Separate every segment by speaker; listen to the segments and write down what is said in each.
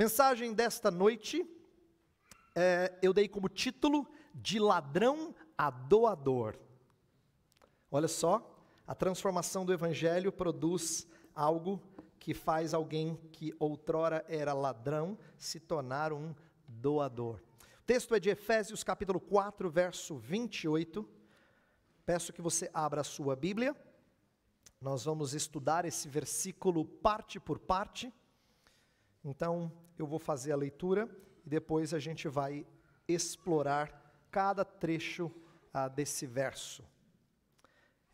Speaker 1: Mensagem desta noite, é, eu dei como título De Ladrão a Doador. Olha só, a transformação do Evangelho produz algo que faz alguém que outrora era ladrão se tornar um doador. O texto é de Efésios capítulo 4, verso 28. Peço que você abra a sua Bíblia. Nós vamos estudar esse versículo parte por parte. Então, eu vou fazer a leitura e depois a gente vai explorar cada trecho ah, desse verso.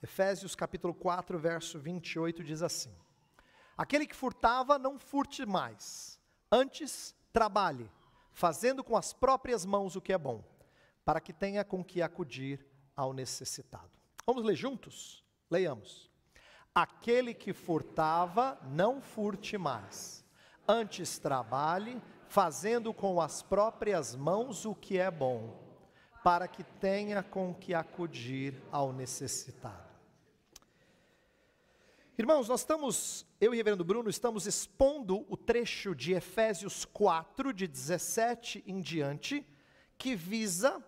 Speaker 1: Efésios capítulo 4, verso 28 diz assim: Aquele que furtava, não furte mais, antes trabalhe, fazendo com as próprias mãos o que é bom, para que tenha com que acudir ao necessitado. Vamos ler juntos? Leiamos. Aquele que furtava, não furte mais Antes trabalhe, fazendo com as próprias mãos o que é bom, para que tenha com que acudir ao necessitado. Irmãos, nós estamos, eu e Reverendo Bruno, estamos expondo o trecho de Efésios 4, de 17 em diante, que visa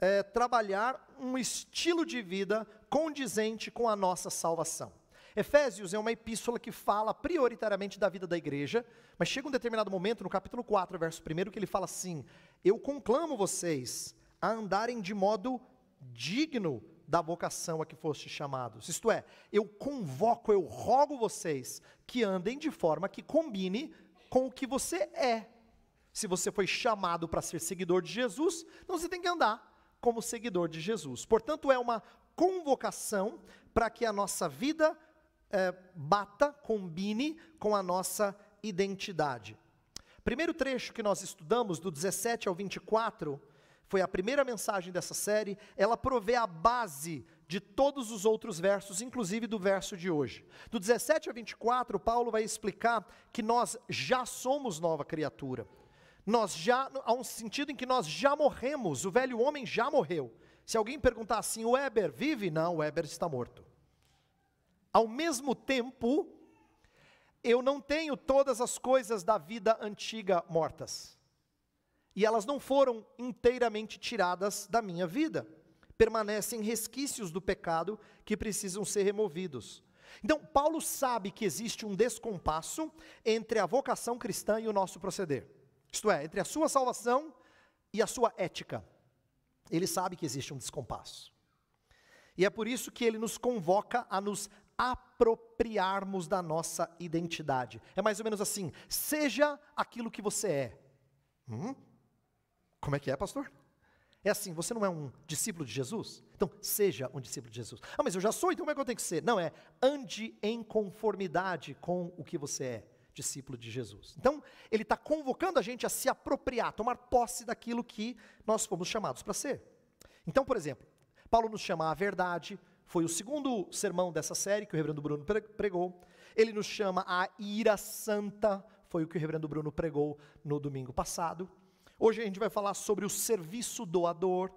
Speaker 1: é, trabalhar um estilo de vida condizente com a nossa salvação. Efésios é uma epístola que fala prioritariamente da vida da igreja, mas chega um determinado momento, no capítulo 4, verso 1, que ele fala assim: Eu conclamo vocês a andarem de modo digno da vocação a que foste chamados. Isto é, eu convoco, eu rogo vocês que andem de forma que combine com o que você é. Se você foi chamado para ser seguidor de Jesus, então você tem que andar como seguidor de Jesus. Portanto, é uma convocação para que a nossa vida é, bata, combine com a nossa identidade. Primeiro trecho que nós estudamos, do 17 ao 24, foi a primeira mensagem dessa série, ela provê a base de todos os outros versos, inclusive do verso de hoje. Do 17 ao 24, Paulo vai explicar que nós já somos nova criatura. Nós já há um sentido em que nós já morremos, o velho homem já morreu. Se alguém perguntar assim, o Weber vive? Não, o Weber está morto. Ao mesmo tempo, eu não tenho todas as coisas da vida antiga mortas. E elas não foram inteiramente tiradas da minha vida. Permanecem resquícios do pecado que precisam ser removidos. Então, Paulo sabe que existe um descompasso entre a vocação cristã e o nosso proceder. Isto é, entre a sua salvação e a sua ética. Ele sabe que existe um descompasso. E é por isso que ele nos convoca a nos apropriarmos da nossa identidade. É mais ou menos assim: seja aquilo que você é. Hum? Como é que é, pastor? É assim, você não é um discípulo de Jesus? Então, seja um discípulo de Jesus. Ah, mas eu já sou, então como é que eu tenho que ser? Não, é ande em conformidade com o que você é, discípulo de Jesus. Então, ele está convocando a gente a se apropriar, tomar posse daquilo que nós fomos chamados para ser. Então, por exemplo, Paulo nos chama à verdade, foi o segundo sermão dessa série que o reverendo Bruno pregou. Ele nos chama a ira santa, foi o que o reverendo Bruno pregou no domingo passado. Hoje a gente vai falar sobre o serviço doador.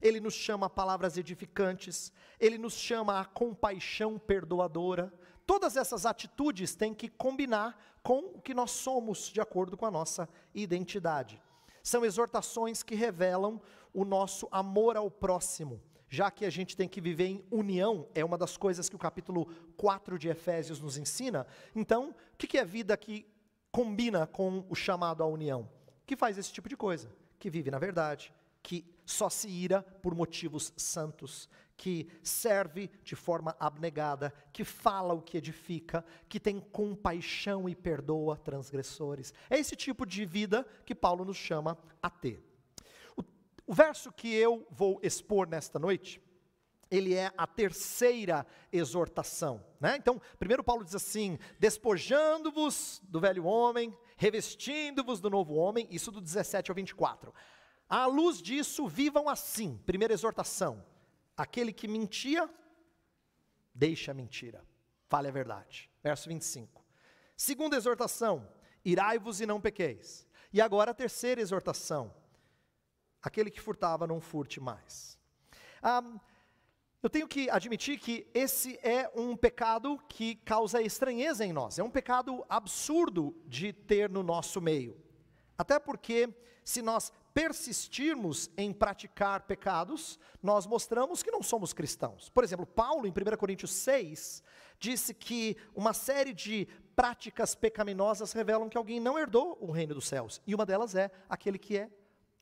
Speaker 1: Ele nos chama a palavras edificantes, ele nos chama a compaixão perdoadora. Todas essas atitudes têm que combinar com o que nós somos de acordo com a nossa identidade. São exortações que revelam o nosso amor ao próximo, já que a gente tem que viver em união, é uma das coisas que o capítulo 4 de Efésios nos ensina. Então, o que é vida que combina com o chamado à união? Que faz esse tipo de coisa, que vive na verdade, que só se ira por motivos santos, que serve de forma abnegada, que fala o que edifica, que tem compaixão e perdoa transgressores. É esse tipo de vida que Paulo nos chama a ter. O verso que eu vou expor nesta noite, ele é a terceira exortação. Né? Então, primeiro Paulo diz assim: despojando-vos do velho homem, revestindo-vos do novo homem, isso do 17 ao 24. À luz disso, vivam assim. Primeira exortação: aquele que mentia, deixa a mentira, fale a verdade. Verso 25. Segunda exortação: irai-vos e não pequeis. E agora a terceira exortação: Aquele que furtava, não furte mais. Ah, eu tenho que admitir que esse é um pecado que causa estranheza em nós. É um pecado absurdo de ter no nosso meio. Até porque, se nós persistirmos em praticar pecados, nós mostramos que não somos cristãos. Por exemplo, Paulo, em 1 Coríntios 6, disse que uma série de práticas pecaminosas revelam que alguém não herdou o reino dos céus. E uma delas é aquele que é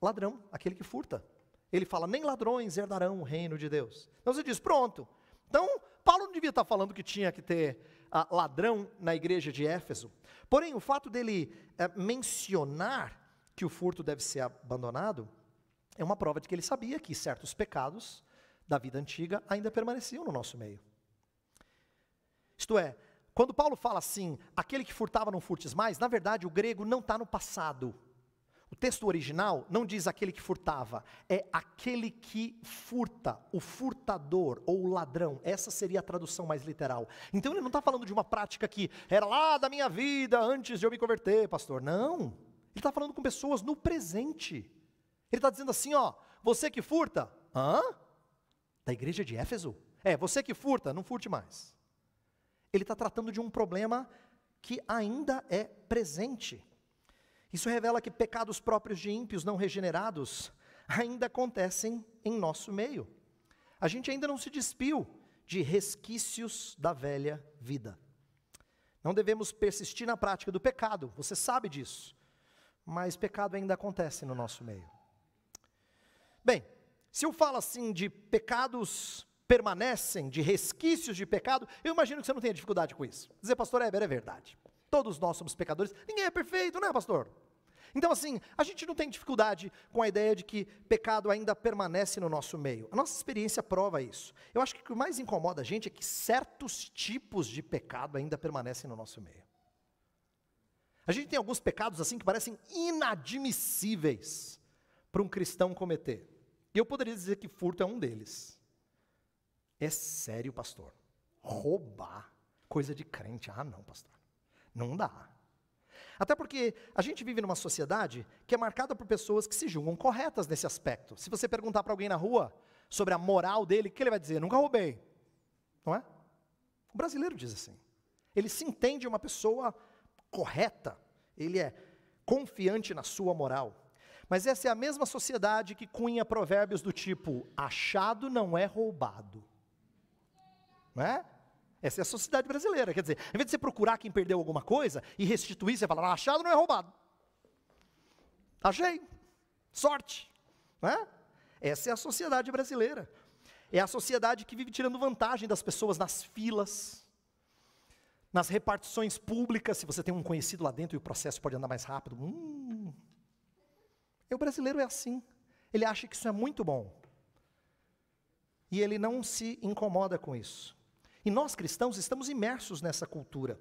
Speaker 1: Ladrão, aquele que furta. Ele fala, nem ladrões herdarão o reino de Deus. Então você diz, pronto. Então, Paulo não devia estar falando que tinha que ter ah, ladrão na igreja de Éfeso. Porém, o fato dele eh, mencionar que o furto deve ser abandonado é uma prova de que ele sabia que certos pecados da vida antiga ainda permaneciam no nosso meio. Isto é, quando Paulo fala assim, aquele que furtava não furtes mais, na verdade o grego não está no passado. O texto original não diz aquele que furtava, é aquele que furta, o furtador ou o ladrão. Essa seria a tradução mais literal. Então ele não está falando de uma prática que era lá da minha vida antes de eu me converter, pastor. Não. Ele está falando com pessoas no presente. Ele está dizendo assim: ó, você que furta, hã? Da igreja de Éfeso? É, você que furta, não furte mais. Ele está tratando de um problema que ainda é presente. Isso revela que pecados próprios de ímpios não regenerados ainda acontecem em nosso meio. A gente ainda não se despiu de resquícios da velha vida. Não devemos persistir na prática do pecado, você sabe disso. Mas pecado ainda acontece no nosso meio. Bem, se eu falo assim de pecados permanecem, de resquícios de pecado, eu imagino que você não tenha dificuldade com isso. Dizer, pastor Heber, é verdade. Todos nós somos pecadores. Ninguém é perfeito, né, pastor? Então, assim, a gente não tem dificuldade com a ideia de que pecado ainda permanece no nosso meio. A nossa experiência prova isso. Eu acho que o que mais incomoda a gente é que certos tipos de pecado ainda permanecem no nosso meio. A gente tem alguns pecados assim que parecem inadmissíveis para um cristão cometer. E eu poderia dizer que furto é um deles. É sério, pastor. Roubar coisa de crente. Ah, não, pastor. Não dá. Até porque a gente vive numa sociedade que é marcada por pessoas que se julgam corretas nesse aspecto. Se você perguntar para alguém na rua sobre a moral dele, o que ele vai dizer? Nunca roubei. Não é? O brasileiro diz assim. Ele se entende uma pessoa correta. Ele é confiante na sua moral. Mas essa é a mesma sociedade que cunha provérbios do tipo: achado não é roubado. Não é? Essa é a sociedade brasileira. Quer dizer, ao invés de você procurar quem perdeu alguma coisa e restituir, você fala, ah, achado não é roubado. Achei. Sorte. Né? Essa é a sociedade brasileira. É a sociedade que vive tirando vantagem das pessoas nas filas, nas repartições públicas. Se você tem um conhecido lá dentro e o processo pode andar mais rápido. Hum. E o brasileiro é assim. Ele acha que isso é muito bom. E ele não se incomoda com isso. E nós cristãos estamos imersos nessa cultura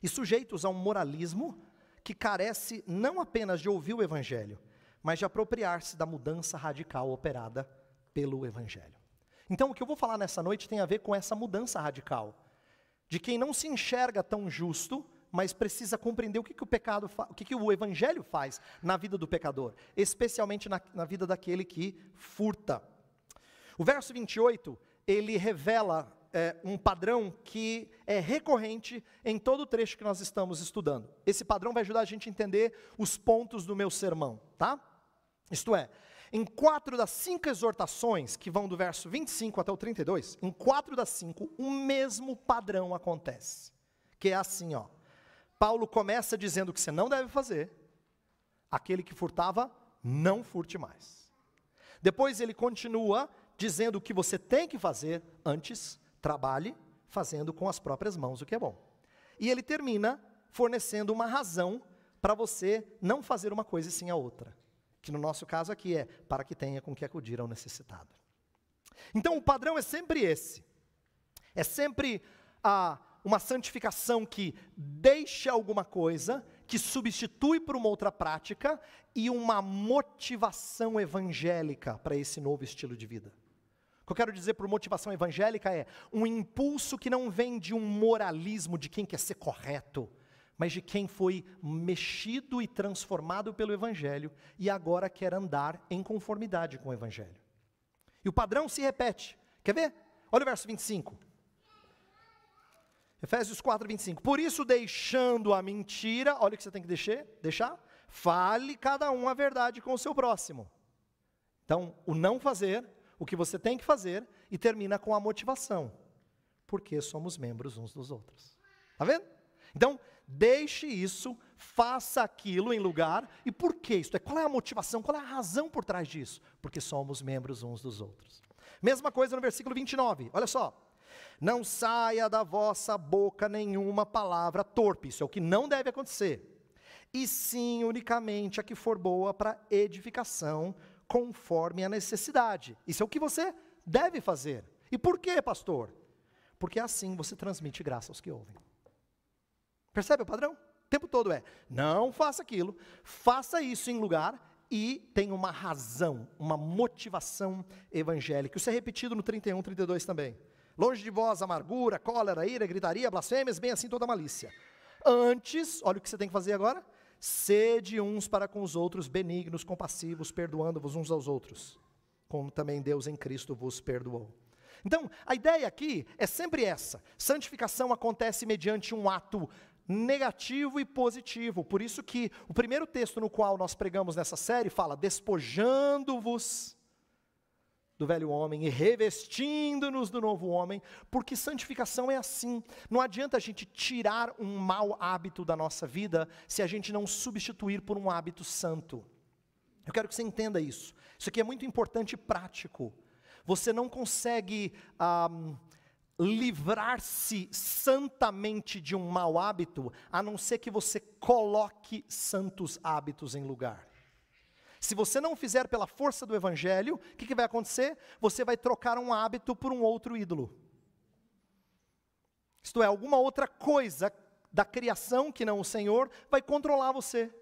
Speaker 1: e sujeitos a um moralismo que carece não apenas de ouvir o Evangelho, mas de apropriar-se da mudança radical operada pelo Evangelho. Então, o que eu vou falar nessa noite tem a ver com essa mudança radical, de quem não se enxerga tão justo, mas precisa compreender o que, que o pecado, o que, que o Evangelho faz na vida do pecador, especialmente na, na vida daquele que furta. O verso 28 ele revela é, um padrão que é recorrente em todo o trecho que nós estamos estudando. Esse padrão vai ajudar a gente a entender os pontos do meu sermão, tá? Isto é, em quatro das cinco exortações, que vão do verso 25 até o 32, em quatro das cinco, o mesmo padrão acontece. Que é assim, ó. Paulo começa dizendo que você não deve fazer, aquele que furtava, não furte mais. Depois ele continua dizendo o que você tem que fazer, antes Trabalhe fazendo com as próprias mãos o que é bom. E ele termina fornecendo uma razão para você não fazer uma coisa e sim a outra. Que no nosso caso aqui é para que tenha com que acudir ao necessitado. Então o padrão é sempre esse. É sempre a, uma santificação que deixa alguma coisa, que substitui por uma outra prática e uma motivação evangélica para esse novo estilo de vida. O que eu quero dizer por motivação evangélica é um impulso que não vem de um moralismo de quem quer ser correto, mas de quem foi mexido e transformado pelo Evangelho e agora quer andar em conformidade com o Evangelho. E o padrão se repete. Quer ver? Olha o verso 25. Efésios 4, 25. Por isso, deixando a mentira, olha o que você tem que deixar, deixar. Fale cada um a verdade com o seu próximo. Então, o não fazer o que você tem que fazer e termina com a motivação. Porque somos membros uns dos outros. Está vendo? Então, deixe isso, faça aquilo em lugar. E por que isso? É, qual é a motivação? Qual é a razão por trás disso? Porque somos membros uns dos outros. Mesma coisa no versículo 29, olha só. Não saia da vossa boca nenhuma palavra torpe, isso é o que não deve acontecer. E sim unicamente a que for boa para edificação, conforme a necessidade. Isso é o que você deve fazer. E por quê, pastor? Porque assim você transmite graça aos que ouvem. Percebe o padrão? O tempo todo é: não faça aquilo, faça isso em lugar e tem uma razão, uma motivação evangélica. Isso é repetido no 31, 32 também. Longe de vós amargura, cólera, ira, gritaria, blasfêmias, bem assim toda malícia. Antes, olha o que você tem que fazer agora: Sede uns para com os outros benignos, compassivos, perdoando-vos uns aos outros, como também Deus em Cristo vos perdoou. Então, a ideia aqui é sempre essa: santificação acontece mediante um ato negativo e positivo. Por isso que o primeiro texto no qual nós pregamos nessa série fala: despojando-vos do velho homem e revestindo-nos do novo homem, porque santificação é assim. Não adianta a gente tirar um mau hábito da nossa vida se a gente não substituir por um hábito santo. Eu quero que você entenda isso. Isso aqui é muito importante e prático. Você não consegue um, livrar-se santamente de um mau hábito, a não ser que você coloque santos hábitos em lugar. Se você não fizer pela força do Evangelho, o que, que vai acontecer? Você vai trocar um hábito por um outro ídolo. Isto é, alguma outra coisa da criação que não o Senhor vai controlar você.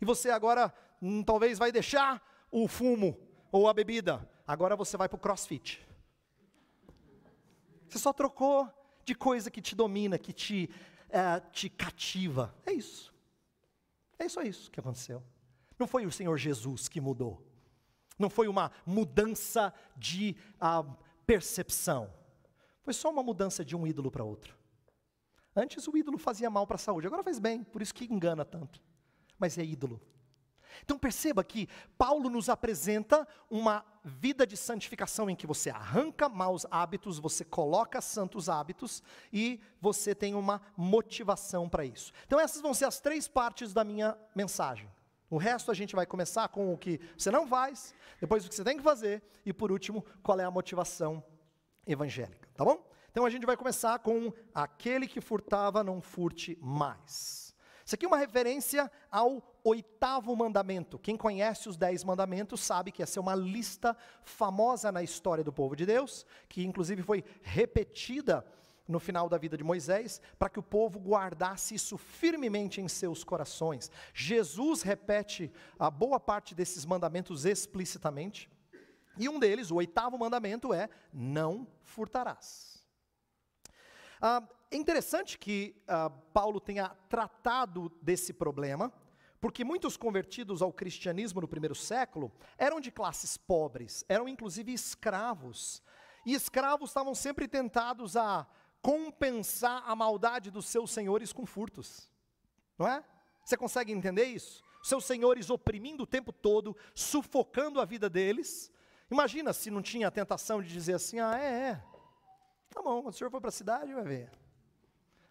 Speaker 1: E você agora hum, talvez vai deixar o fumo ou a bebida. Agora você vai para o crossfit. Você só trocou de coisa que te domina, que te, é, te cativa. É isso. É só isso que aconteceu. Não foi o Senhor Jesus que mudou. Não foi uma mudança de ah, percepção. Foi só uma mudança de um ídolo para outro. Antes o ídolo fazia mal para a saúde, agora faz bem, por isso que engana tanto. Mas é ídolo. Então perceba que Paulo nos apresenta uma vida de santificação em que você arranca maus hábitos, você coloca santos hábitos e você tem uma motivação para isso. Então essas vão ser as três partes da minha mensagem. O resto a gente vai começar com o que você não faz, depois o que você tem que fazer e por último, qual é a motivação evangélica, tá bom? Então a gente vai começar com aquele que furtava não furte mais. Isso aqui é uma referência ao oitavo mandamento. Quem conhece os dez mandamentos sabe que essa é uma lista famosa na história do povo de Deus, que inclusive foi repetida no final da vida de Moisés, para que o povo guardasse isso firmemente em seus corações. Jesus repete a boa parte desses mandamentos explicitamente, e um deles, o oitavo mandamento, é: não furtarás. Ah, é interessante que ah, Paulo tenha tratado desse problema, porque muitos convertidos ao cristianismo no primeiro século eram de classes pobres, eram inclusive escravos. E escravos estavam sempre tentados a compensar a maldade dos seus senhores com furtos. Não é? Você consegue entender isso? Seus senhores oprimindo o tempo todo, sufocando a vida deles. Imagina se não tinha a tentação de dizer assim: ah, é, é. Tá bom, quando o senhor for para a cidade, vai ver.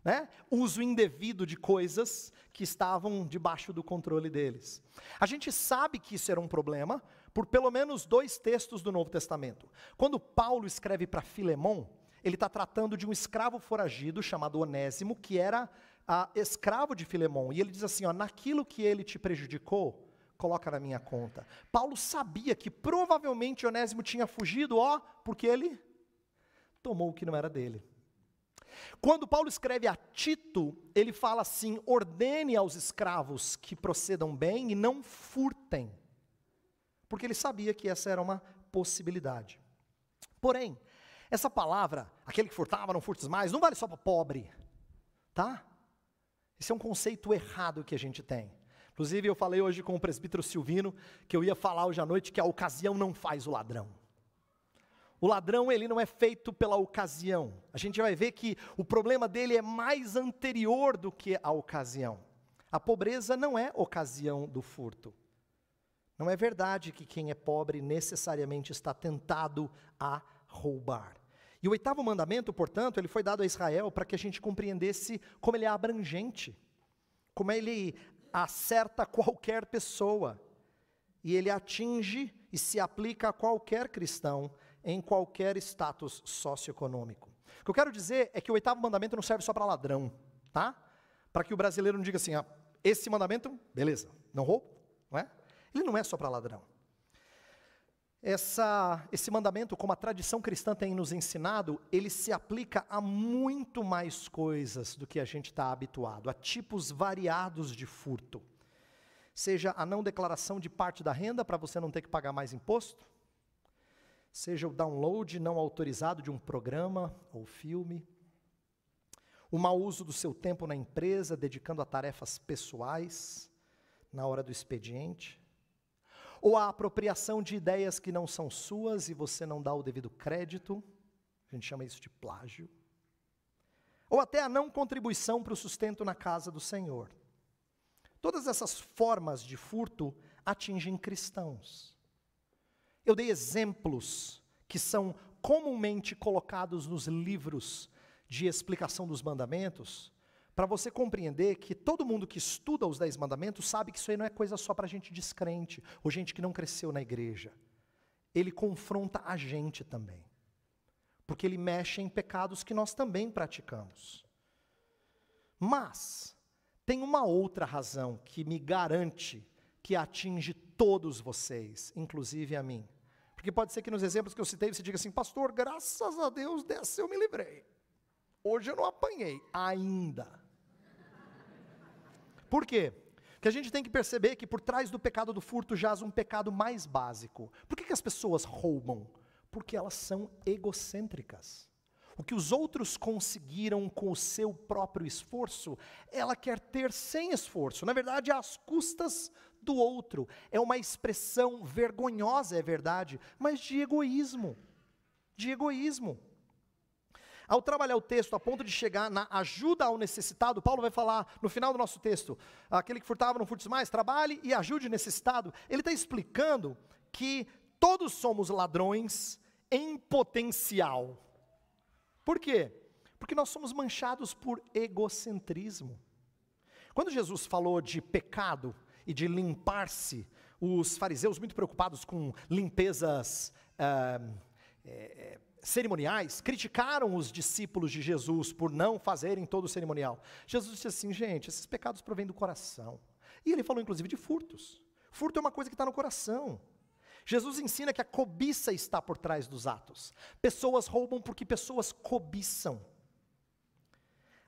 Speaker 1: Né? Uso indevido de coisas que estavam debaixo do controle deles. A gente sabe que isso era um problema por pelo menos dois textos do Novo Testamento. Quando Paulo escreve para Filemão, ele está tratando de um escravo foragido chamado Onésimo, que era a, escravo de Filemão. E ele diz assim: ó, naquilo que ele te prejudicou, coloca na minha conta. Paulo sabia que provavelmente Onésimo tinha fugido, ó, porque ele tomou o que não era dele. Quando Paulo escreve a Tito, ele fala assim: ordene aos escravos que procedam bem e não furtem, porque ele sabia que essa era uma possibilidade. Porém, essa palavra, aquele que furtava, não furtes mais, não vale só para pobre, tá? Esse é um conceito errado que a gente tem. Inclusive, eu falei hoje com o presbítero Silvino que eu ia falar hoje à noite que a ocasião não faz o ladrão. O ladrão, ele não é feito pela ocasião. A gente vai ver que o problema dele é mais anterior do que a ocasião. A pobreza não é ocasião do furto. Não é verdade que quem é pobre necessariamente está tentado a roubar. E o oitavo mandamento, portanto, ele foi dado a Israel para que a gente compreendesse como ele é abrangente, como ele acerta qualquer pessoa, e ele atinge e se aplica a qualquer cristão em qualquer status socioeconômico. O que eu quero dizer é que o oitavo mandamento não serve só para ladrão, tá? Para que o brasileiro não diga assim, ah, esse mandamento, beleza, não roubo, não é? Ele não é só para ladrão essa, esse mandamento, como a tradição cristã tem nos ensinado, ele se aplica a muito mais coisas do que a gente está habituado, a tipos variados de furto. Seja a não declaração de parte da renda para você não ter que pagar mais imposto, seja o download não autorizado de um programa ou filme, o mau uso do seu tempo na empresa, dedicando a tarefas pessoais na hora do expediente ou a apropriação de ideias que não são suas e você não dá o devido crédito, a gente chama isso de plágio, ou até a não contribuição para o sustento na casa do Senhor. Todas essas formas de furto atingem cristãos. Eu dei exemplos que são comumente colocados nos livros de explicação dos mandamentos, para você compreender que todo mundo que estuda os Dez Mandamentos sabe que isso aí não é coisa só para gente descrente ou gente que não cresceu na igreja. Ele confronta a gente também, porque ele mexe em pecados que nós também praticamos. Mas tem uma outra razão que me garante que atinge todos vocês, inclusive a mim. Porque pode ser que nos exemplos que eu citei você diga assim, pastor, graças a Deus dessa eu me livrei. Hoje eu não apanhei ainda. Por quê? Porque a gente tem que perceber que por trás do pecado do furto jaz um pecado mais básico. Por que, que as pessoas roubam? Porque elas são egocêntricas. O que os outros conseguiram com o seu próprio esforço, ela quer ter sem esforço. Na verdade, é às custas do outro. É uma expressão vergonhosa, é verdade, mas de egoísmo. De egoísmo. Ao trabalhar o texto a ponto de chegar na ajuda ao necessitado, Paulo vai falar no final do nosso texto: aquele que furtava não furte mais, trabalhe e ajude o necessitado. Ele está explicando que todos somos ladrões em potencial. Por quê? Porque nós somos manchados por egocentrismo. Quando Jesus falou de pecado e de limpar-se, os fariseus muito preocupados com limpezas. é, cerimoniais criticaram os discípulos de Jesus por não fazerem todo o cerimonial. Jesus disse assim: gente, esses pecados provêm do coração. E ele falou inclusive de furtos. Furto é uma coisa que está no coração. Jesus ensina que a cobiça está por trás dos atos. Pessoas roubam porque pessoas cobiçam.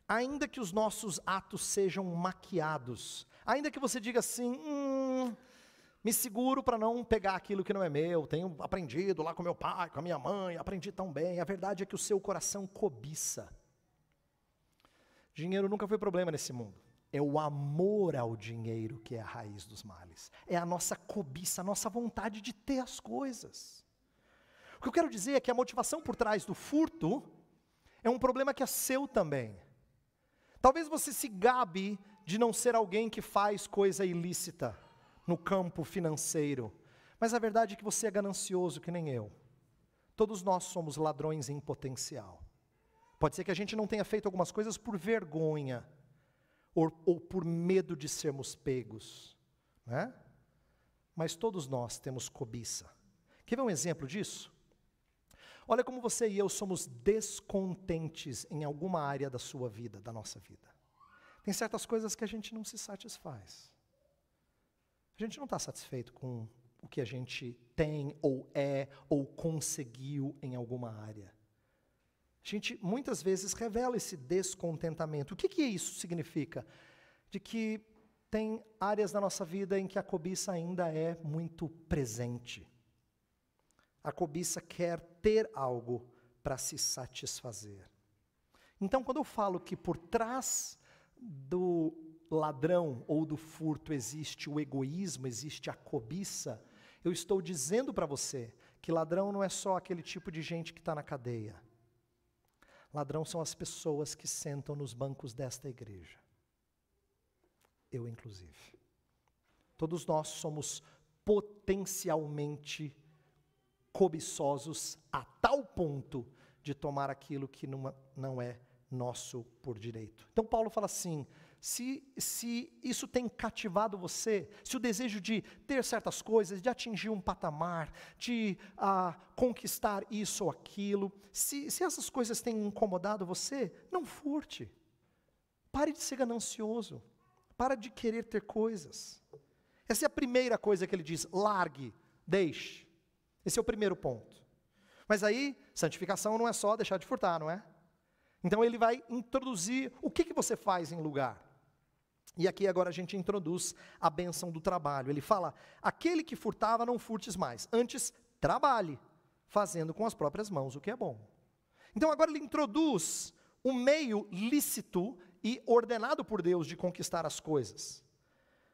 Speaker 1: Ainda que os nossos atos sejam maquiados, ainda que você diga assim, hum, me seguro para não pegar aquilo que não é meu. Tenho aprendido lá com meu pai, com a minha mãe, aprendi tão bem. A verdade é que o seu coração cobiça. Dinheiro nunca foi problema nesse mundo. É o amor ao dinheiro que é a raiz dos males. É a nossa cobiça, a nossa vontade de ter as coisas. O que eu quero dizer é que a motivação por trás do furto é um problema que é seu também. Talvez você se gabe de não ser alguém que faz coisa ilícita no campo financeiro, mas a verdade é que você é ganancioso que nem eu. Todos nós somos ladrões em potencial. Pode ser que a gente não tenha feito algumas coisas por vergonha ou, ou por medo de sermos pegos, né? Mas todos nós temos cobiça. Quer ver um exemplo disso? Olha como você e eu somos descontentes em alguma área da sua vida, da nossa vida. Tem certas coisas que a gente não se satisfaz. A gente não está satisfeito com o que a gente tem, ou é, ou conseguiu em alguma área. A gente muitas vezes revela esse descontentamento. O que, que isso significa? De que tem áreas da nossa vida em que a cobiça ainda é muito presente. A cobiça quer ter algo para se satisfazer. Então, quando eu falo que por trás do ladrão ou do furto existe o egoísmo, existe a cobiça, eu estou dizendo para você que ladrão não é só aquele tipo de gente que está na cadeia. Ladrão são as pessoas que sentam nos bancos desta igreja. Eu, inclusive. Todos nós somos potencialmente cobiçosos a tal ponto de tomar aquilo que não, não é nosso por direito. Então, Paulo fala assim: se, se isso tem cativado você, se o desejo de ter certas coisas, de atingir um patamar, de ah, conquistar isso ou aquilo, se, se essas coisas têm incomodado você, não furte. Pare de ser ganancioso. Para de querer ter coisas. Essa é a primeira coisa que ele diz: largue, deixe. Esse é o primeiro ponto. Mas aí, santificação não é só deixar de furtar, não é? Então ele vai introduzir o que, que você faz em lugar. E aqui agora a gente introduz a benção do trabalho. Ele fala: aquele que furtava, não furtes mais, antes trabalhe, fazendo com as próprias mãos o que é bom. Então agora ele introduz o um meio lícito e ordenado por Deus de conquistar as coisas.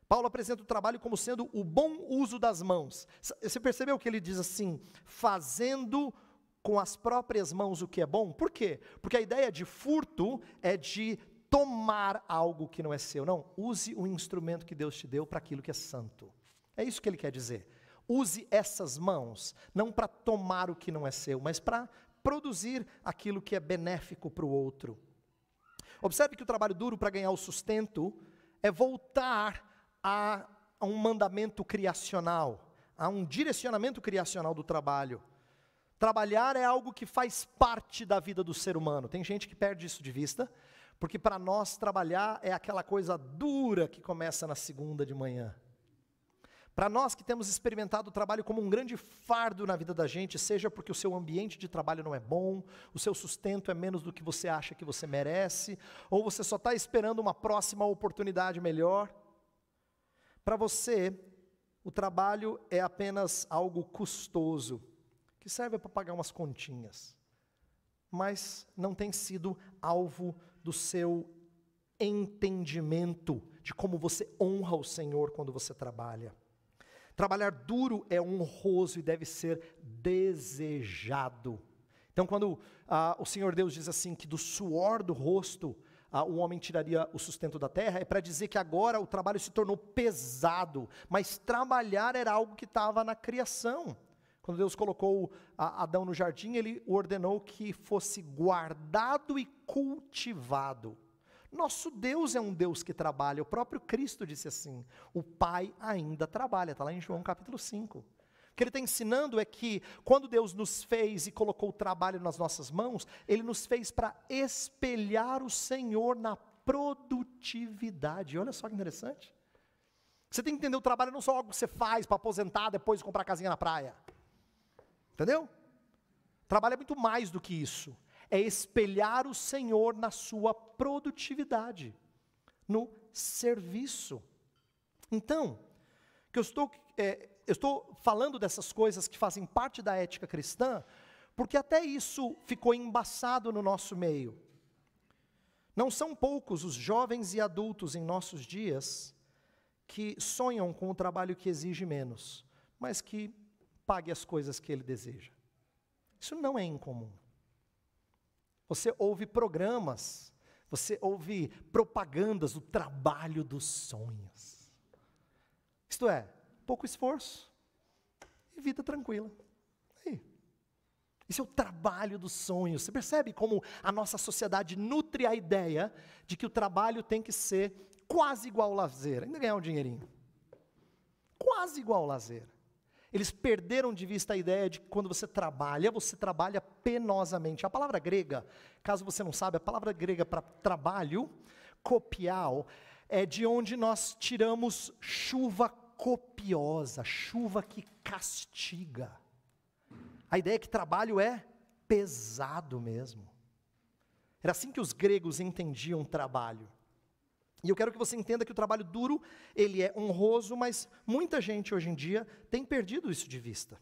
Speaker 1: Paulo apresenta o trabalho como sendo o bom uso das mãos. Você percebeu que ele diz assim: fazendo com as próprias mãos o que é bom? Por quê? Porque a ideia de furto é de tomar algo que não é seu. Não, use o instrumento que Deus te deu para aquilo que é santo. É isso que ele quer dizer. Use essas mãos, não para tomar o que não é seu, mas para produzir aquilo que é benéfico para o outro. Observe que o trabalho duro para ganhar o sustento é voltar a, a um mandamento criacional, a um direcionamento criacional do trabalho. Trabalhar é algo que faz parte da vida do ser humano. Tem gente que perde isso de vista porque para nós trabalhar é aquela coisa dura que começa na segunda de manhã. Para nós que temos experimentado o trabalho como um grande fardo na vida da gente, seja porque o seu ambiente de trabalho não é bom, o seu sustento é menos do que você acha que você merece, ou você só está esperando uma próxima oportunidade melhor. Para você, o trabalho é apenas algo custoso, que serve para pagar umas continhas, mas não tem sido alvo do seu entendimento de como você honra o Senhor quando você trabalha. Trabalhar duro é honroso e deve ser desejado. Então, quando ah, o Senhor Deus diz assim que do suor do rosto ah, o homem tiraria o sustento da terra, é para dizer que agora o trabalho se tornou pesado, mas trabalhar era algo que estava na criação. Quando Deus colocou Adão no jardim, ele ordenou que fosse guardado e cultivado. Nosso Deus é um Deus que trabalha, o próprio Cristo disse assim: o Pai ainda trabalha, está lá em João capítulo 5. O que ele está ensinando é que, quando Deus nos fez e colocou o trabalho nas nossas mãos, ele nos fez para espelhar o Senhor na produtividade. Olha só que interessante. Você tem que entender o trabalho não é só algo que você faz para aposentar, depois comprar casinha na praia. Entendeu? Trabalho é muito mais do que isso. É espelhar o Senhor na sua produtividade, no serviço. Então, que eu estou, é, eu estou falando dessas coisas que fazem parte da ética cristã, porque até isso ficou embaçado no nosso meio. Não são poucos os jovens e adultos em nossos dias que sonham com o trabalho que exige menos, mas que pague as coisas que ele deseja. Isso não é incomum. Você ouve programas, você ouve propagandas do trabalho dos sonhos. Isto é, pouco esforço e vida tranquila. Isso é o trabalho dos sonhos. Você percebe como a nossa sociedade nutre a ideia de que o trabalho tem que ser quase igual ao lazer, ainda ganhar um dinheirinho. Quase igual ao lazer. Eles perderam de vista a ideia de que quando você trabalha, você trabalha penosamente. A palavra grega, caso você não sabe, a palavra grega para trabalho, copial, é de onde nós tiramos chuva copiosa, chuva que castiga. A ideia é que trabalho é pesado mesmo. Era assim que os gregos entendiam trabalho. E eu quero que você entenda que o trabalho duro, ele é honroso, mas muita gente hoje em dia tem perdido isso de vista.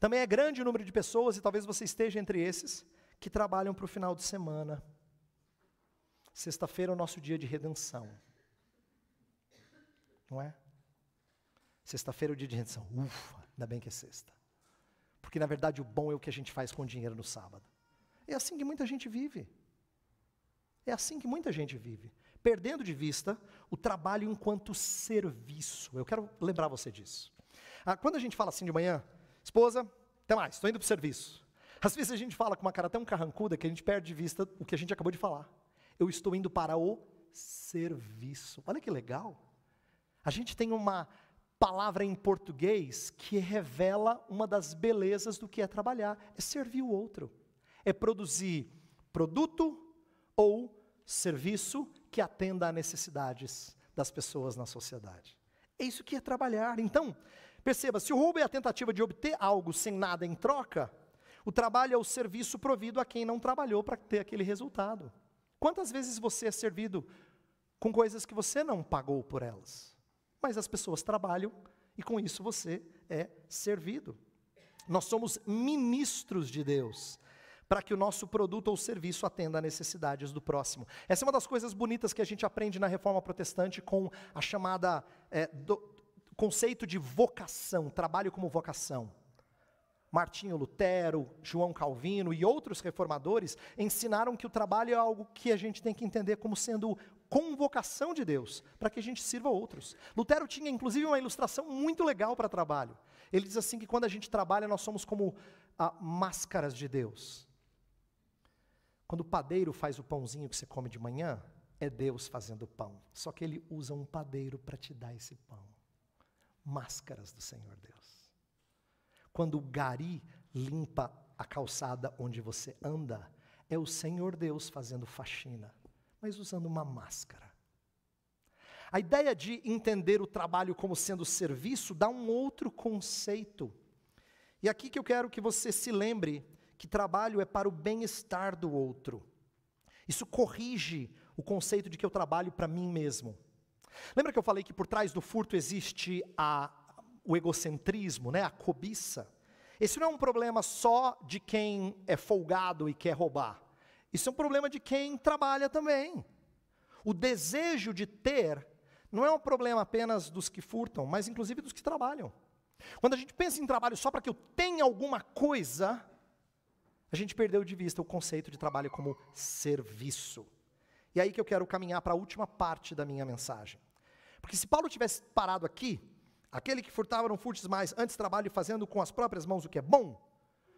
Speaker 1: Também é grande o número de pessoas, e talvez você esteja entre esses, que trabalham para o final de semana. Sexta-feira é o nosso dia de redenção. Não é? Sexta-feira é o dia de redenção. Ufa, ainda bem que é sexta. Porque, na verdade, o bom é o que a gente faz com o dinheiro no sábado. É assim que muita gente vive. É assim que muita gente vive perdendo de vista o trabalho enquanto serviço. Eu quero lembrar você disso. Ah, quando a gente fala assim de manhã, esposa, até mais, estou indo para o serviço. Às vezes a gente fala com uma cara tão carrancuda que a gente perde de vista o que a gente acabou de falar. Eu estou indo para o serviço. Olha que legal. A gente tem uma palavra em português que revela uma das belezas do que é trabalhar: é servir o outro, é produzir produto ou serviço que atenda a necessidades das pessoas na sociedade. É isso que é trabalhar. Então, perceba, se o roubo é a tentativa de obter algo sem nada em troca, o trabalho é o serviço provido a quem não trabalhou para ter aquele resultado. Quantas vezes você é servido com coisas que você não pagou por elas? Mas as pessoas trabalham e com isso você é servido. Nós somos ministros de Deus para que o nosso produto ou serviço atenda às necessidades do próximo. Essa é uma das coisas bonitas que a gente aprende na reforma protestante com a chamada é, do, conceito de vocação, trabalho como vocação. Martinho Lutero, João Calvino e outros reformadores ensinaram que o trabalho é algo que a gente tem que entender como sendo convocação de Deus, para que a gente sirva outros. Lutero tinha inclusive uma ilustração muito legal para trabalho. Ele diz assim que quando a gente trabalha, nós somos como ah, máscaras de Deus. Quando o padeiro faz o pãozinho que você come de manhã, é Deus fazendo o pão. Só que ele usa um padeiro para te dar esse pão. Máscaras do Senhor Deus. Quando o gari limpa a calçada onde você anda, é o Senhor Deus fazendo faxina, mas usando uma máscara. A ideia de entender o trabalho como sendo serviço dá um outro conceito. E aqui que eu quero que você se lembre que trabalho é para o bem-estar do outro. Isso corrige o conceito de que eu trabalho para mim mesmo. Lembra que eu falei que por trás do furto existe a, o egocentrismo, né, a cobiça? Esse não é um problema só de quem é folgado e quer roubar. Isso é um problema de quem trabalha também. O desejo de ter não é um problema apenas dos que furtam, mas inclusive dos que trabalham. Quando a gente pensa em trabalho só para que eu tenha alguma coisa, a gente perdeu de vista o conceito de trabalho como serviço. E é aí que eu quero caminhar para a última parte da minha mensagem. Porque se Paulo tivesse parado aqui, aquele que furtava não furtes mais, antes trabalho, fazendo com as próprias mãos o que é bom,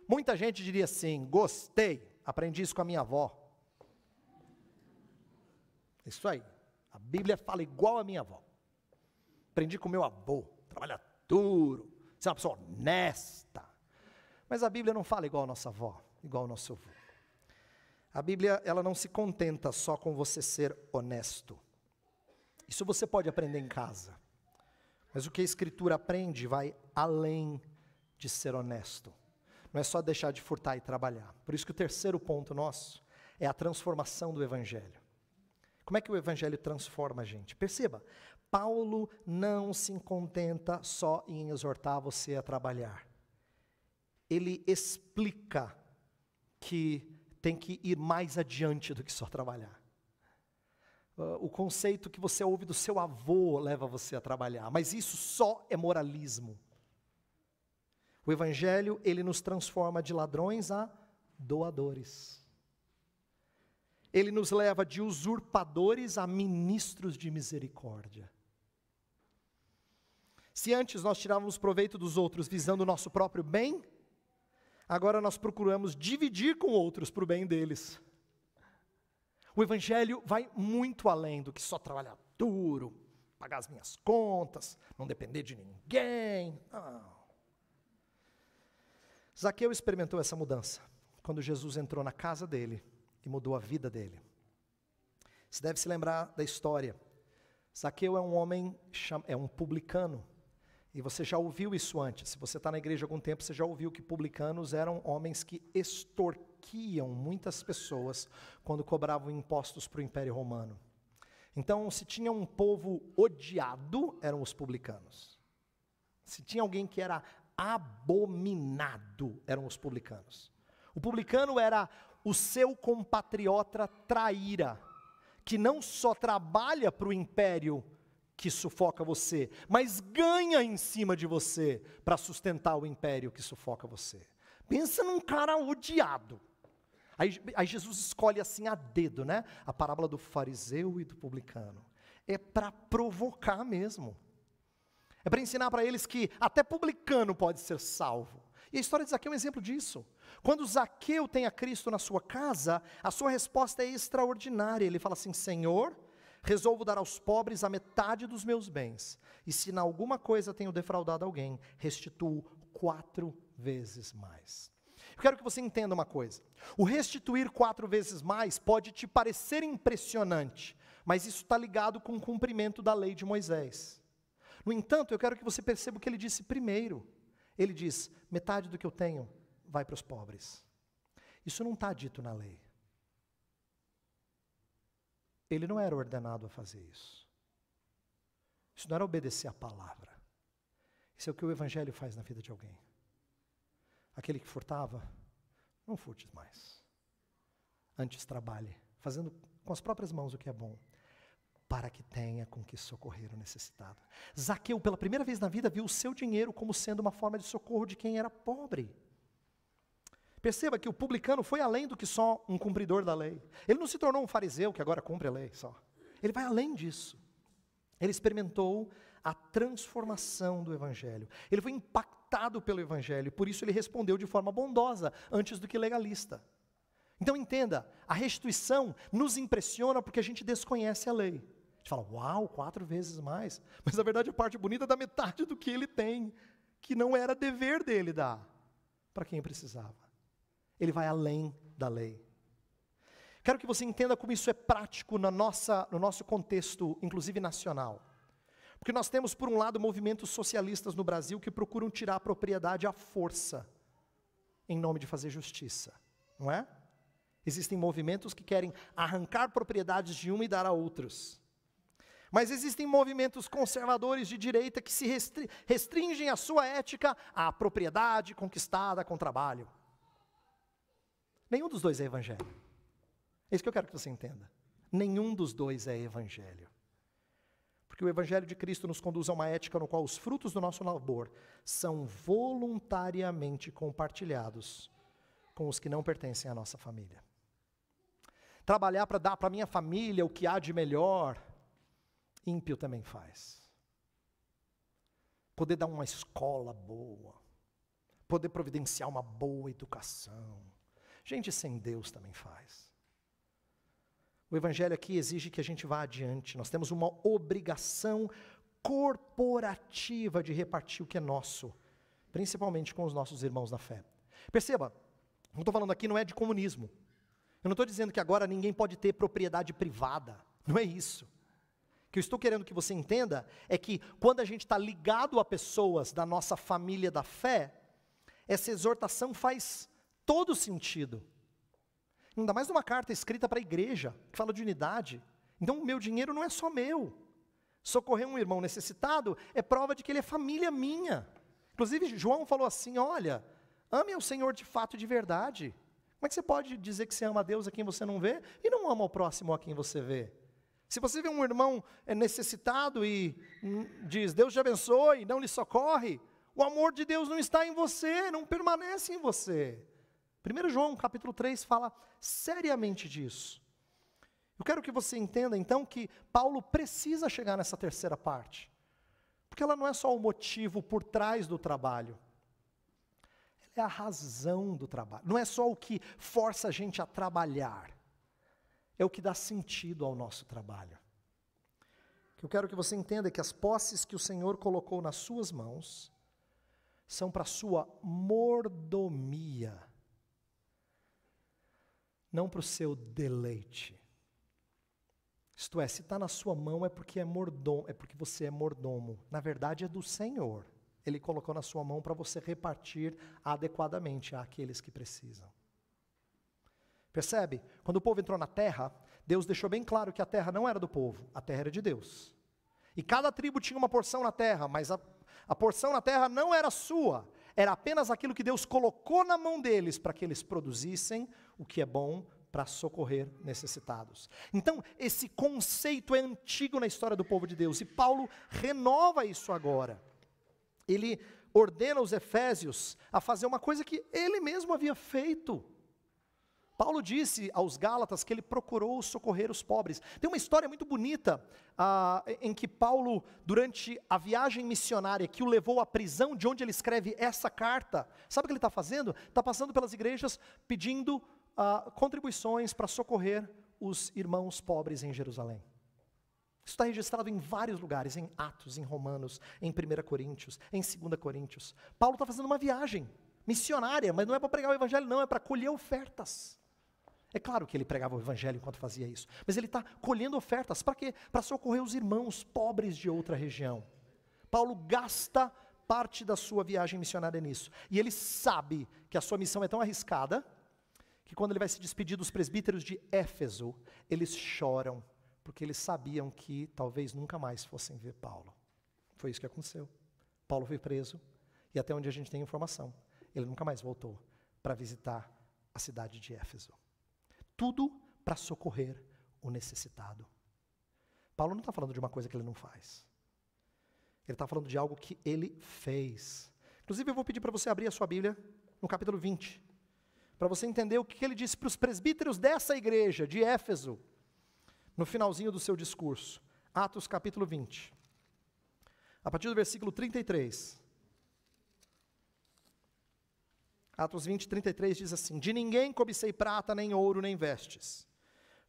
Speaker 1: muita gente diria assim: gostei, aprendi isso com a minha avó. Isso aí. A Bíblia fala igual a minha avó. Aprendi com meu avô, trabalha duro, ser uma pessoa honesta. Mas a Bíblia não fala igual a nossa avó igual o nosso avô. A Bíblia, ela não se contenta só com você ser honesto. Isso você pode aprender em casa. Mas o que a Escritura aprende vai além de ser honesto. Não é só deixar de furtar e trabalhar. Por isso que o terceiro ponto nosso é a transformação do Evangelho. Como é que o Evangelho transforma a gente? Perceba, Paulo não se contenta só em exortar você a trabalhar. Ele explica que tem que ir mais adiante do que só trabalhar. Ah, o conceito que você ouve do seu avô leva você a trabalhar, mas isso só é moralismo. O evangelho, ele nos transforma de ladrões a doadores. Ele nos leva de usurpadores a ministros de misericórdia. Se antes nós tirávamos proveito dos outros visando o nosso próprio bem, agora nós procuramos dividir com outros para o bem deles. O Evangelho vai muito além do que só trabalhar duro, pagar as minhas contas, não depender de ninguém. Não. Zaqueu experimentou essa mudança quando Jesus entrou na casa dele e mudou a vida dele. Se deve se lembrar da história. Zaqueu é um homem, é um publicano, e você já ouviu isso antes. Se você está na igreja há algum tempo, você já ouviu que publicanos eram homens que extorquiam muitas pessoas quando cobravam impostos para o Império Romano. Então, se tinha um povo odiado, eram os publicanos. Se tinha alguém que era abominado, eram os publicanos. O publicano era o seu compatriota traíra, que não só trabalha para o império que sufoca você, mas ganha em cima de você para sustentar o império que sufoca você. Pensa num cara odiado. Aí, aí Jesus escolhe assim a dedo, né? A parábola do fariseu e do publicano. É para provocar mesmo. É para ensinar para eles que até publicano pode ser salvo. E a história de Zaqueu é um exemplo disso. Quando Zaqueu tem a Cristo na sua casa, a sua resposta é extraordinária. Ele fala assim: Senhor, Resolvo dar aos pobres a metade dos meus bens, e se em alguma coisa tenho defraudado alguém, restituo quatro vezes mais. Eu quero que você entenda uma coisa: o restituir quatro vezes mais pode te parecer impressionante, mas isso está ligado com o cumprimento da lei de Moisés. No entanto, eu quero que você perceba o que ele disse primeiro. Ele diz: metade do que eu tenho vai para os pobres. Isso não está dito na lei. Ele não era ordenado a fazer isso. Isso não era obedecer à palavra. Isso é o que o Evangelho faz na vida de alguém. Aquele que furtava, não furtes mais. Antes trabalhe, fazendo com as próprias mãos o que é bom, para que tenha com que socorrer o necessitado. Zaqueu, pela primeira vez na vida, viu o seu dinheiro como sendo uma forma de socorro de quem era pobre. Perceba que o publicano foi além do que só um cumpridor da lei. Ele não se tornou um fariseu que agora cumpre a lei só. Ele vai além disso. Ele experimentou a transformação do Evangelho. Ele foi impactado pelo Evangelho, por isso ele respondeu de forma bondosa, antes do que legalista. Então entenda, a restituição nos impressiona porque a gente desconhece a lei. A gente fala, uau, quatro vezes mais. Mas na verdade a parte bonita é da metade do que ele tem, que não era dever dele dar para quem precisava ele vai além da lei. Quero que você entenda como isso é prático na nossa, no nosso contexto, inclusive nacional. Porque nós temos, por um lado, movimentos socialistas no Brasil que procuram tirar a propriedade à força, em nome de fazer justiça, não é? Existem movimentos que querem arrancar propriedades de um e dar a outros. Mas existem movimentos conservadores de direita que se restringem a sua ética à propriedade conquistada com trabalho. Nenhum dos dois é evangelho. É isso que eu quero que você entenda. Nenhum dos dois é evangelho. Porque o evangelho de Cristo nos conduz a uma ética no qual os frutos do nosso labor são voluntariamente compartilhados com os que não pertencem à nossa família. Trabalhar para dar para minha família o que há de melhor, ímpio também faz. Poder dar uma escola boa, poder providenciar uma boa educação Gente sem Deus também faz. O Evangelho aqui exige que a gente vá adiante. Nós temos uma obrigação corporativa de repartir o que é nosso, principalmente com os nossos irmãos na fé. Perceba, o que eu estou falando aqui não é de comunismo. Eu não estou dizendo que agora ninguém pode ter propriedade privada. Não é isso. O que eu estou querendo que você entenda é que quando a gente está ligado a pessoas da nossa família da fé, essa exortação faz todo sentido. Ainda mais numa carta escrita para a igreja, que fala de unidade. Então, o meu dinheiro não é só meu. Socorrer um irmão necessitado é prova de que ele é família minha. Inclusive, João falou assim: olha, ame ao Senhor de fato e de verdade. Como é que você pode dizer que você ama a Deus a quem você não vê e não ama o próximo a quem você vê? Se você vê um irmão é, necessitado e hum, diz Deus te abençoe, não lhe socorre, o amor de Deus não está em você, não permanece em você. 1 João capítulo 3 fala seriamente disso. Eu quero que você entenda então que Paulo precisa chegar nessa terceira parte, porque ela não é só o motivo por trás do trabalho, ela é a razão do trabalho, não é só o que força a gente a trabalhar, é o que dá sentido ao nosso trabalho. que eu quero que você entenda é que as posses que o Senhor colocou nas suas mãos são para sua mordomia não para o seu deleite. Isto é, se está na sua mão é porque é mordom é porque você é mordomo. Na verdade, é do Senhor. Ele colocou na sua mão para você repartir adequadamente àqueles que precisam. Percebe? Quando o povo entrou na terra, Deus deixou bem claro que a terra não era do povo, a terra era de Deus. E cada tribo tinha uma porção na terra, mas a, a porção na terra não era sua, era apenas aquilo que Deus colocou na mão deles para que eles produzissem, o que é bom para socorrer necessitados. Então, esse conceito é antigo na história do povo de Deus e Paulo renova isso agora. Ele ordena os efésios a fazer uma coisa que ele mesmo havia feito. Paulo disse aos Gálatas que ele procurou socorrer os pobres. Tem uma história muito bonita ah, em que Paulo, durante a viagem missionária que o levou à prisão, de onde ele escreve essa carta, sabe o que ele está fazendo? Está passando pelas igrejas pedindo contribuições para socorrer os irmãos pobres em Jerusalém. Isso está registrado em vários lugares, em Atos, em Romanos, em 1 Coríntios, em 2 Coríntios. Paulo está fazendo uma viagem missionária, mas não é para pregar o evangelho, não, é para colher ofertas. É claro que ele pregava o evangelho enquanto fazia isso, mas ele está colhendo ofertas para quê? Para socorrer os irmãos pobres de outra região. Paulo gasta parte da sua viagem missionária nisso, e ele sabe que a sua missão é tão arriscada que quando ele vai se despedir dos presbíteros de Éfeso, eles choram, porque eles sabiam que talvez nunca mais fossem ver Paulo. Foi isso que aconteceu. Paulo foi preso, e até onde a gente tem informação, ele nunca mais voltou para visitar a cidade de Éfeso. Tudo para socorrer o necessitado. Paulo não está falando de uma coisa que ele não faz. Ele está falando de algo que ele fez. Inclusive, eu vou pedir para você abrir a sua Bíblia no capítulo 20 para você entender o que ele disse para os presbíteros dessa igreja, de Éfeso, no finalzinho do seu discurso. Atos capítulo 20. A partir do versículo 33. Atos 20, 33 diz assim: De ninguém cobicei prata, nem ouro, nem vestes.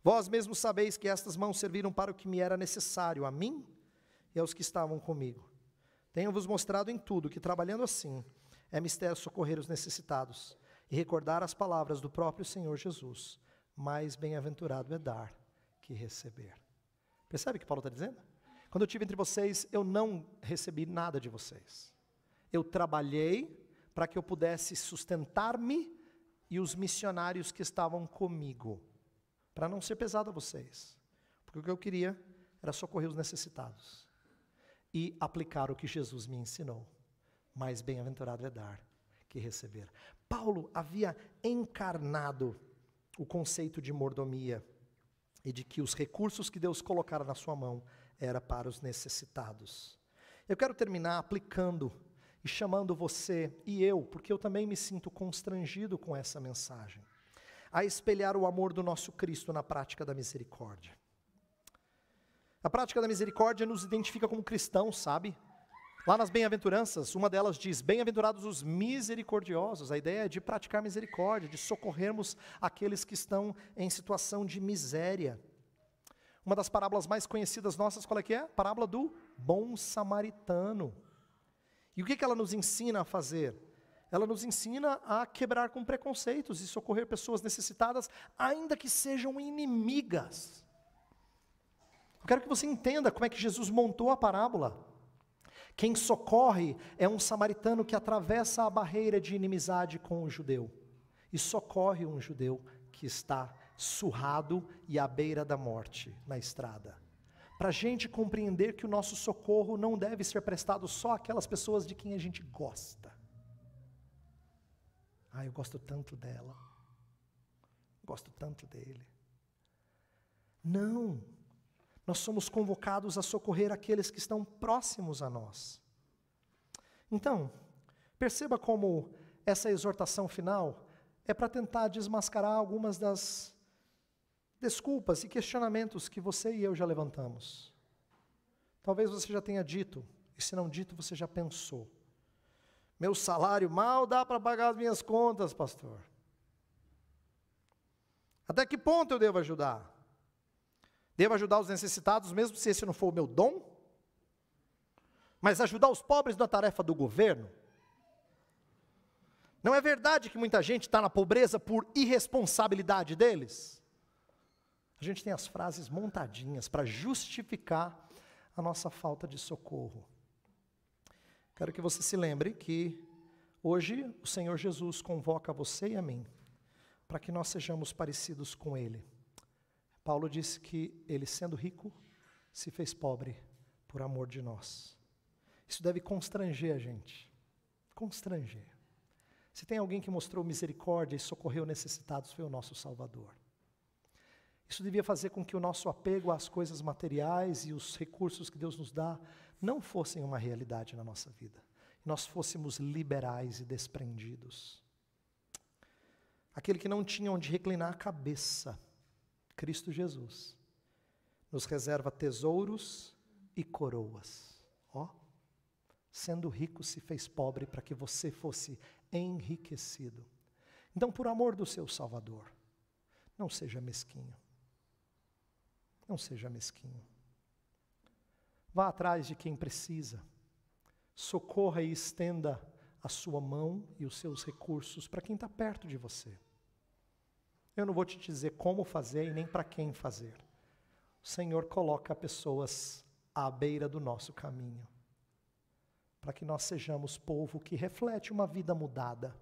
Speaker 1: Vós mesmos sabeis que estas mãos serviram para o que me era necessário, a mim e aos que estavam comigo. Tenho-vos mostrado em tudo que, trabalhando assim, é mistério socorrer os necessitados e recordar as palavras do próprio Senhor Jesus: Mais bem-aventurado é dar que receber. Percebe o que Paulo está dizendo? Quando eu estive entre vocês, eu não recebi nada de vocês. Eu trabalhei para que eu pudesse sustentar-me e os missionários que estavam comigo, para não ser pesado a vocês. Porque o que eu queria era socorrer os necessitados e aplicar o que Jesus me ensinou. Mais bem-aventurado é dar que receber. Paulo havia encarnado o conceito de mordomia e de que os recursos que Deus colocara na sua mão era para os necessitados. Eu quero terminar aplicando e chamando você e eu, porque eu também me sinto constrangido com essa mensagem, a espelhar o amor do nosso Cristo na prática da misericórdia. A prática da misericórdia nos identifica como cristãos, sabe? Lá nas bem-aventuranças, uma delas diz: Bem-aventurados os misericordiosos. A ideia é de praticar misericórdia, de socorrermos aqueles que estão em situação de miséria. Uma das parábolas mais conhecidas nossas, qual é que é? Parábola do bom samaritano. E o que, que ela nos ensina a fazer? Ela nos ensina a quebrar com preconceitos e socorrer pessoas necessitadas, ainda que sejam inimigas. Eu quero que você entenda como é que Jesus montou a parábola. Quem socorre é um samaritano que atravessa a barreira de inimizade com o judeu e socorre um judeu que está surrado e à beira da morte na estrada. Para a gente compreender que o nosso socorro não deve ser prestado só àquelas pessoas de quem a gente gosta. Ah, eu gosto tanto dela. Gosto tanto dele. Não nós somos convocados a socorrer aqueles que estão próximos a nós. Então, perceba como essa exortação final é para tentar desmascarar algumas das desculpas e questionamentos que você e eu já levantamos. Talvez você já tenha dito, e se não dito, você já pensou. Meu salário mal dá para pagar as minhas contas, pastor. Até que ponto eu devo ajudar? Devo ajudar os necessitados, mesmo se esse não for o meu dom? Mas ajudar os pobres na é tarefa do governo? Não é verdade que muita gente está na pobreza por irresponsabilidade deles? A gente tem as frases montadinhas para justificar a nossa falta de socorro. Quero que você se lembre que hoje o Senhor Jesus convoca você e a mim para que nós sejamos parecidos com Ele. Paulo disse que ele, sendo rico, se fez pobre por amor de nós. Isso deve constranger a gente. Constranger. Se tem alguém que mostrou misericórdia e socorreu necessitados, foi o nosso Salvador. Isso devia fazer com que o nosso apego às coisas materiais e os recursos que Deus nos dá não fossem uma realidade na nossa vida. Nós fôssemos liberais e desprendidos. Aquele que não tinha onde reclinar a cabeça Cristo Jesus, nos reserva tesouros e coroas. Ó, sendo rico se fez pobre para que você fosse enriquecido. Então, por amor do seu Salvador, não seja mesquinho. Não seja mesquinho. Vá atrás de quem precisa. Socorra e estenda a sua mão e os seus recursos para quem está perto de você. Eu não vou te dizer como fazer e nem para quem fazer. O Senhor coloca pessoas à beira do nosso caminho, para que nós sejamos povo que reflete uma vida mudada,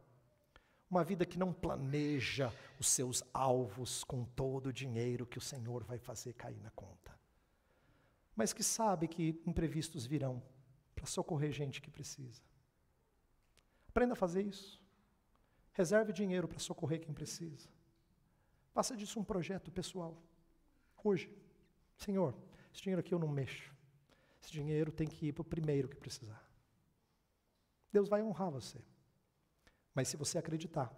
Speaker 1: uma vida que não planeja os seus alvos com todo o dinheiro que o Senhor vai fazer cair na conta, mas que sabe que imprevistos virão para socorrer gente que precisa. Aprenda a fazer isso. Reserve dinheiro para socorrer quem precisa. Faça disso um projeto pessoal. Hoje. Senhor, esse dinheiro aqui eu não mexo. Esse dinheiro tem que ir para o primeiro que precisar. Deus vai honrar você. Mas se você acreditar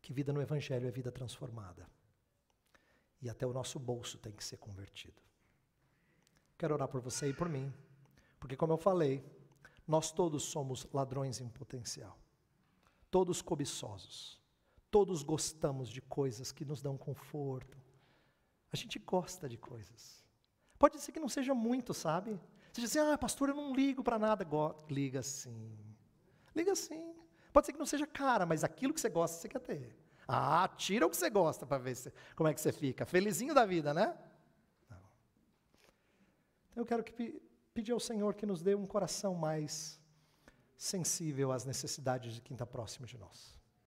Speaker 1: que vida no Evangelho é vida transformada, e até o nosso bolso tem que ser convertido. Quero orar por você e por mim, porque, como eu falei, nós todos somos ladrões em potencial, todos cobiçosos. Todos gostamos de coisas que nos dão conforto. A gente gosta de coisas. Pode ser que não seja muito, sabe? Você diz assim, ah, pastor, eu não ligo para nada. Liga sim. Liga sim. Pode ser que não seja cara, mas aquilo que você gosta, você quer ter. Ah, tira o que você gosta para ver se, como é que você fica. Felizinho da vida, né? Não. Então eu quero que, pedir ao Senhor que nos dê um coração mais sensível às necessidades de quem está próximo de nós.